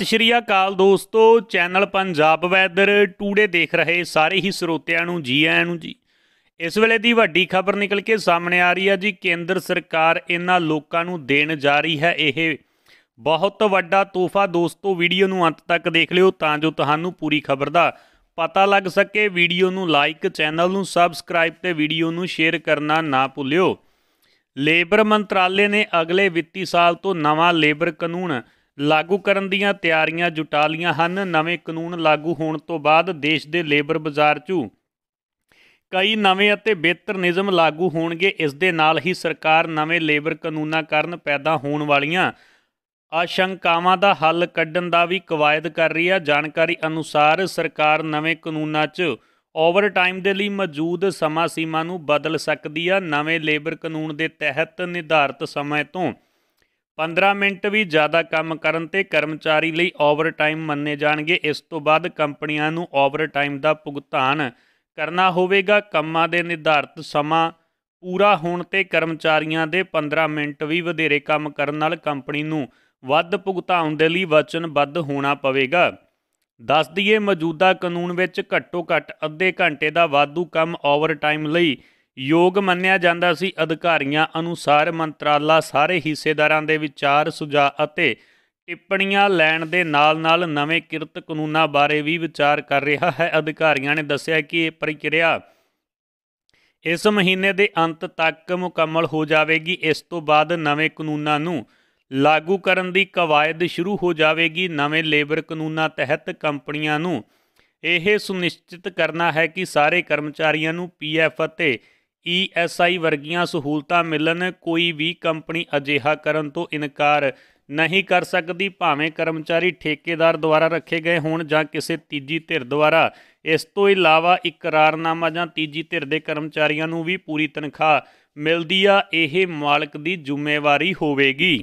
ਸਤਿ ਸ਼੍ਰੀ ਅਕਾਲ ਦੋਸਤੋ channel Punjab weather today ਦੇਖ ਰਹੇ ਸਾਰੇ ਹੀ ਸਰੋਤਿਆਂ ਨੂੰ ਜੀ ਆਇਆਂ ਨੂੰ ਜੀ ਇਸ ਵੇਲੇ ਦੀ ਵੱਡੀ ਖਬਰ ਨਿਕਲ ਕੇ ਸਾਹਮਣੇ ਆ ਰਹੀ ਹੈ ਜੀ ਕੇਂਦਰ ਸਰਕਾਰ ਇਹਨਾਂ ਲੋਕਾਂ ਨੂੰ ਦੇਣ ਜਾ ਰਹੀ ਹੈ ਇਹ ਬਹੁਤ ਵੱਡਾ ਤੋਹਫਾ ਦੋਸਤੋ ਵੀਡੀਓ ਨੂੰ ਅੰਤ ਤੱਕ ਦੇਖ ਲਿਓ ਤਾਂ ਜੋ ਤੁਹਾਨੂੰ ਪੂਰੀ ਖਬਰ ਦਾ ਪਤਾ ਲੱਗ ਸਕੇ ਵੀਡੀਓ ਨੂੰ ਲਾਈਕ ਚੈਨਲ ਨੂੰ ਸਬਸਕ੍ਰਾਈਬ ਤੇ ਵੀਡੀਓ ਨੂੰ ਸ਼ੇਅਰ ਕਰਨਾ ਨਾ ਭੁੱਲਿਓ ਲੇਬਰ ਮੰਤਰਾਲੇ ਨੇ ਅਗਲੇ ਵਿੱਤੀ ਸਾਲ ਤੋਂ ਨਵਾਂ ਲੇਬਰ ਕਾਨੂੰਨ ਲਾਗੂ ਕਰਨ ਦੀਆਂ ਤਿਆਰੀਆਂ ਜੁਟਾ ਲੀਆਂ ਹਨ ਨਵੇਂ ਕਾਨੂੰਨ ਲਾਗੂ ਹੋਣ ਤੋਂ ਬਾਅਦ ਦੇਸ਼ ਦੇ ਲੇਬਰ ਬਾਜ਼ਾਰ 'ਚ ਕਈ ਨਵੇਂ ਅਤੇ ਬਿਹਤਰ ਨਿਯਮ ਲਾਗੂ ਹੋਣਗੇ ਇਸ ਦੇ ਨਾਲ ਹੀ ਸਰਕਾਰ ਨਵੇਂ ਲੇਬਰ ਕਾਨੂੰਨਾਂ ਕਾਰਨ ਪੈਦਾ ਹੋਣ ਵਾਲੀਆਂ ਆਸ਼ੰਕਾਵਾਂ ਦਾ ਹੱਲ ਕੱਢਣ ਦਾ ਵੀ ਕਵਾਇਦ ਕਰ ਰਹੀ ਹੈ ਜਾਣਕਾਰੀ ਅਨੁਸਾਰ ਸਰਕਾਰ ਨਵੇਂ ਕਾਨੂੰਨਾਂ 'ਚ ਓਵਰਟਾਈਮ ਦੇ ਲਈ ਮੌਜੂਦ ਸਮਾਂ ਸੀਮਾ ਨੂੰ ਬਦਲ ਸਕਦੀ ਆ ਨਵੇਂ ਲੇਬਰ ਕਾਨੂੰਨ ਦੇ ਤਹਿਤ ਨਿਰਧਾਰਿਤ ਸਮੇਂ ਤੋਂ 15 ਮਿੰਟ ਵੀ ਜ਼ਿਆਦਾ ਕੰਮ ਕਰਨ ਤੇ ਕਰਮਚਾਰੀ ਲਈ ਓਵਰਟਾਈਮ ਮੰਨੇ ਜਾਣਗੇ ਇਸ ਤੋਂ ਬਾਅਦ ਕੰਪਨੀਆਂ ਨੂੰ ਓਵਰਟਾਈਮ ਦਾ ਭੁਗਤਾਨ ਕਰਨਾ ਹੋਵੇਗਾ ਕੰਮਾਂ ਦੇ ਨਿਰਧਾਰਤ ਸਮਾਂ ਪੂਰਾ ਹੋਣ ਤੇ ਕਰਮਚਾਰੀਆਂ ਦੇ 15 ਮਿੰਟ ਵੀ ਵਧੇਰੇ ਕੰਮ ਕਰਨ ਨਾਲ ਕੰਪਨੀ ਨੂੰ ਵੱਧ ਭੁਗਤਾਨ ਦੇ ਲਈ ਵਚਨਬੱਧ ਹੋਣਾ ਪਵੇਗਾ ਦੱਸ ਦਈਏ ਮੌਜੂਦਾ ਕਾਨੂੰਨ ਵਿੱਚ ਘੱਟੋ-ਘੱਟ ਅੱਧੇ ਘੰਟੇ ਦਾ ਵਾਧੂ ਕੰਮ ਓਵਰਟਾਈਮ ਲਈ ਯੋਗ ਮੰਨਿਆ ਜਾਂਦਾ ਸੀ ਅਧਿਕਾਰੀਆਂ ਅਨੁਸਾਰ ਮੰਤਰਾਲਾ ਸਾਰੇ ਹਿੱਸੇਦਾਰਾਂ ਦੇ ਵਿਚਾਰ ਸੁਝਾਅ ਅਤੇ ਟਿੱਪਣੀਆਂ ਲੈਣ ਦੇ ਨਾਲ-ਨਾਲ ਨਵੇਂ ਕਿਰਤ ਕਾਨੂੰਨਾਂ ਬਾਰੇ ਵੀ ਵਿਚਾਰ ਕਰ ਰਿਹਾ ਹੈ ਅਧਿਕਾਰੀਆਂ ਨੇ ਦੱਸਿਆ ਕਿ ਇਹ ਪ੍ਰਕਿਰਿਆ ਇਸ ਮਹੀਨੇ ਦੇ ਅੰਤ ਤੱਕ ਮੁਕੰਮਲ ਹੋ ਜਾਵੇਗੀ ਇਸ ਤੋਂ ਬਾਅਦ ਨਵੇਂ ਕਾਨੂੰਨਾਂ ਨੂੰ ਲਾਗੂ ਕਰਨ ਦੀ ਕਵਾਇਦ ਸ਼ੁਰੂ ਹੋ ਜਾਵੇਗੀ ਨਵੇਂ ਲੇਬਰ ਕਾਨੂੰਨਾਂ ਤਹਿਤ ਕੰਪਨੀਆਂ ਨੂੰ ਇਹ ਸੁਨਿਸ਼ਚਿਤ ਕਰਨਾ ਹੈ ਕਿ ਸਾਰੇ ਕਰਮਚਾਰੀਆਂ ਨੂੰ ਪੀਐਫ ਅਤੇ ਈਐਸਆਈ ਵਰਗੀਆਂ ਸਹੂਲਤਾਂ ਮਿਲਣ ਕੋਈ ਵੀ ਕੰਪਨੀ ਅਜਿਹਾ ਕਰਨ ਤੋਂ ਇਨਕਾਰ ਨਹੀਂ ਕਰ ਸਕਦੀ ਭਾਵੇਂ ਕਰਮਚਾਰੀ ਠੇਕੇਦਾਰ ਦੁਆਰਾ ਰੱਖੇ ਗਏ ਹੋਣ ਜਾਂ ਕਿਸੇ ਤੀਜੀ ਧਿਰ ਦੁਆਰਾ ਇਸ ਤੋਂ ਇਲਾਵਾ ਇਕਰਾਰਨਾਮਾ ਜਾਂ ਤੀਜੀ ਧਿਰ ਦੇ ਕਰਮਚਾਰੀਆਂ ਨੂੰ ਵੀ ਪੂਰੀ ਤਨਖਾਹ ਮਿਲਦੀ ਆ ਇਹ ਮਾਲਕ ਦੀ ਜ਼ਿੰਮੇਵਾਰੀ ਹੋਵੇਗੀ